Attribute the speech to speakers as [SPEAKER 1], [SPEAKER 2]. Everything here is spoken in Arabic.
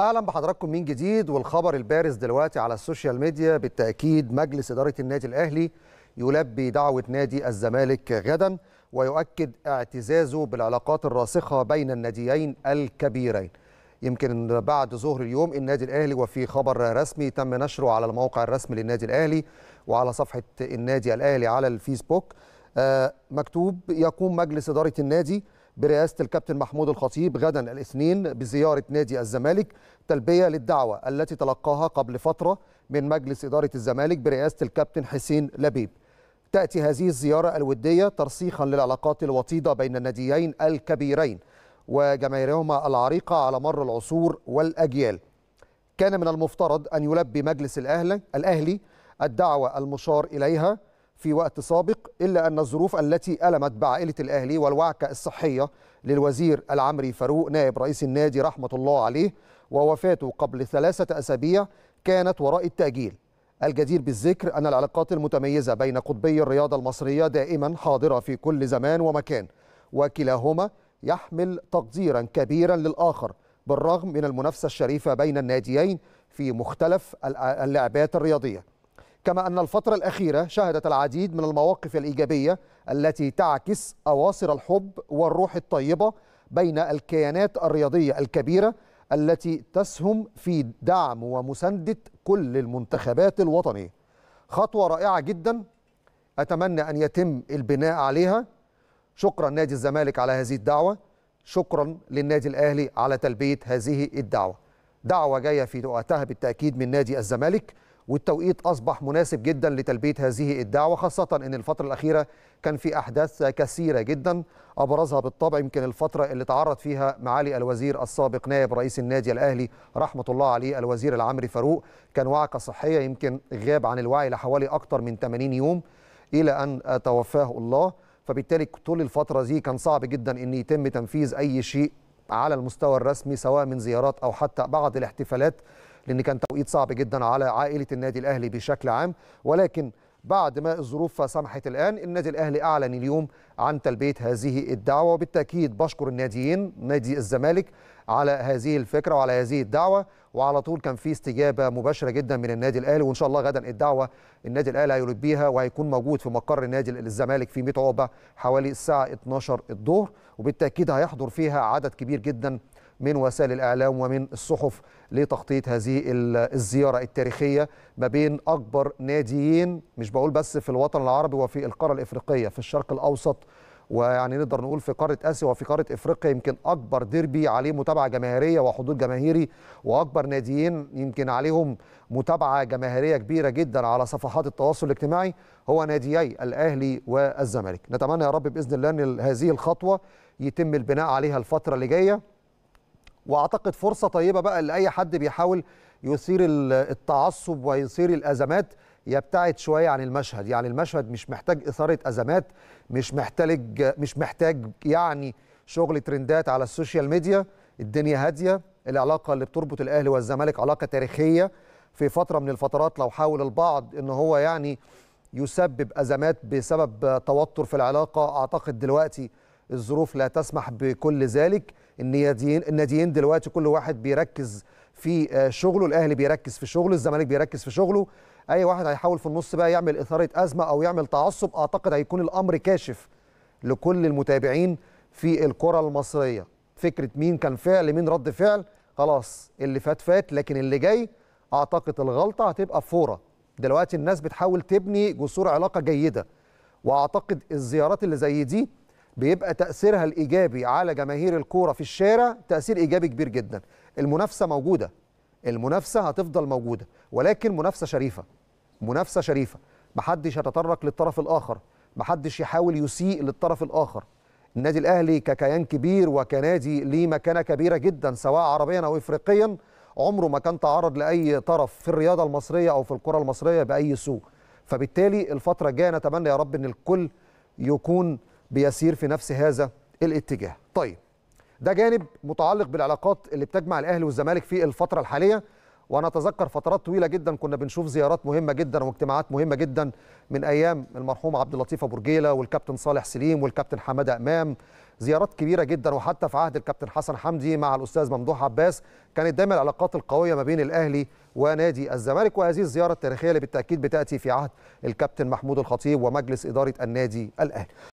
[SPEAKER 1] اهلا بحضراتكم من جديد والخبر البارز دلوقتي على السوشيال ميديا بالتاكيد مجلس اداره النادي الاهلي يلبي دعوه نادي الزمالك غدا ويؤكد اعتزازه بالعلاقات الراسخه بين الناديين الكبيرين يمكن بعد ظهر اليوم النادي الاهلي وفي خبر رسمي تم نشره على الموقع الرسمي للنادي الاهلي وعلى صفحه النادي الاهلي على الفيسبوك آه، مكتوب يقوم مجلس اداره النادي برئاسة الكابتن محمود الخطيب غدا الاثنين بزيارة نادي الزمالك تلبية للدعوة التي تلقاها قبل فترة من مجلس إدارة الزمالك برئاسة الكابتن حسين لبيب تأتي هذه الزيارة الودية ترسيخا للعلاقات الوطيدة بين الناديين الكبيرين وجماهيرهما العريقة على مر العصور والأجيال كان من المفترض أن يلبي مجلس الأهلي الدعوة المشار إليها في وقت سابق إلا أن الظروف التي ألمت بعائلة الأهلي والوعكة الصحية للوزير العمري فاروق نائب رئيس النادي رحمة الله عليه ووفاته قبل ثلاثة أسابيع كانت وراء التأجيل الجدير بالذكر أن العلاقات المتميزة بين قطبي الرياضة المصرية دائما حاضرة في كل زمان ومكان وكلاهما يحمل تقديرا كبيرا للآخر بالرغم من المنافسة الشريفة بين الناديين في مختلف اللعبات الرياضية كما أن الفترة الأخيرة شهدت العديد من المواقف الإيجابية التي تعكس أواصر الحب والروح الطيبة بين الكيانات الرياضية الكبيرة التي تسهم في دعم ومساندة كل المنتخبات الوطنية خطوة رائعة جدا أتمنى أن يتم البناء عليها شكرا نادي الزمالك على هذه الدعوة شكرا للنادي الأهلي على تلبية هذه الدعوة دعوة جاية في وقتها بالتأكيد من نادي الزمالك والتوقيت أصبح مناسب جدا لتلبية هذه الدعوة خاصة أن الفترة الأخيرة كان في أحداث كثيرة جدا أبرزها بالطبع يمكن الفترة اللي تعرض فيها معالي الوزير السابق نائب رئيس النادي الأهلي رحمة الله عليه الوزير العمري فاروق كان وعكة صحية يمكن غاب عن الوعي لحوالي أكثر من 80 يوم إلى أن توفاه الله فبالتالي طول الفترة دي كان صعب جدا أن يتم تنفيذ أي شيء على المستوى الرسمي سواء من زيارات أو حتى بعض الاحتفالات لأن كان توقيت صعب جدا على عائلة النادي الأهلي بشكل عام ولكن بعد ما الظروف سمحت الآن النادي الأهلي أعلن اليوم عن تلبية هذه الدعوة وبالتأكيد بشكر الناديين نادي الزمالك على هذه الفكرة وعلى هذه الدعوة وعلى طول كان في استجابة مباشرة جدا من النادي الأهلي وإن شاء الله غدا الدعوة النادي الأهلي هيلبيها وهيكون موجود في مقر النادي الزمالك في 100 عقبة حوالي الساعة 12 الظهر وبالتأكيد هيحضر فيها عدد كبير جدا من وسائل الإعلام ومن الصحف لتغطية هذه الزيارة التاريخية ما بين أكبر ناديين مش بقول بس في الوطن العربي وفي القارة الإفريقية في الشرق الأوسط ويعني نقدر نقول في قاره اسيا وفي قاره افريقيا يمكن اكبر ديربي عليه متابعه جماهيريه وحضور جماهيري واكبر ناديين يمكن عليهم متابعه جماهيريه كبيره جدا على صفحات التواصل الاجتماعي هو ناديي الاهلي والزمالك نتمنى يا رب باذن الله ان هذه الخطوه يتم البناء عليها الفتره اللي جايه واعتقد فرصه طيبه بقى لاي حد بيحاول يثير التعصب ويثير الازمات يبتعد شويه عن المشهد يعني المشهد مش محتاج اثاره ازمات مش محتاج مش محتاج يعني شغل ترندات على السوشيال ميديا الدنيا هاديه العلاقه اللي بتربط الاهلي والزمالك علاقه تاريخيه في فتره من الفترات لو حاول البعض ان هو يعني يسبب ازمات بسبب توتر في العلاقه اعتقد دلوقتي الظروف لا تسمح بكل ذلك الناديين الناديين دلوقتي كل واحد بيركز في آه، شغله الاهلي بيركز في شغله الزمالك بيركز في شغله اي واحد هيحاول في النص بقى يعمل اثاره ازمه او يعمل تعصب اعتقد هيكون الامر كاشف لكل المتابعين في الكره المصريه فكره مين كان فعل مين رد فعل خلاص اللي فات فات لكن اللي جاي اعتقد الغلطه هتبقى فوره دلوقتي الناس بتحاول تبني جسور علاقه جيده واعتقد الزيارات اللي زي دي بيبقى تاثيرها الايجابي على جماهير الكوره في الشارع تاثير ايجابي كبير جدا المنافسه موجوده المنافسه هتفضل موجوده ولكن منافسه شريفه منافسه شريفه محدش يتطرق للطرف الاخر محدش يحاول يسيء للطرف الاخر النادي الاهلي ككيان كبير وكنادي ليه مكانه كبيره جدا سواء عربيا او افريقيا عمره ما كان تعرض لاي طرف في الرياضه المصريه او في الكره المصريه باي سوء فبالتالي الفتره الجايه نتمنى يا رب ان الكل يكون بيسير في نفس هذا الاتجاه طيب ده جانب متعلق بالعلاقات اللي بتجمع الاهلي والزمالك في الفتره الحاليه وانا اتذكر فترات طويله جدا كنا بنشوف زيارات مهمه جدا واجتماعات مهمه جدا من ايام المرحوم عبد اللطيف ابو رجيله والكابتن صالح سليم والكابتن حماده امام زيارات كبيره جدا وحتى في عهد الكابتن حسن حمدي مع الاستاذ ممدوح عباس كانت دايما العلاقات القويه ما بين الاهلي ونادي الزمالك وهذه الزياره التاريخيه اللي بالتاكيد بتاتي في عهد الكابتن محمود الخطيب ومجلس اداره النادي الاهلي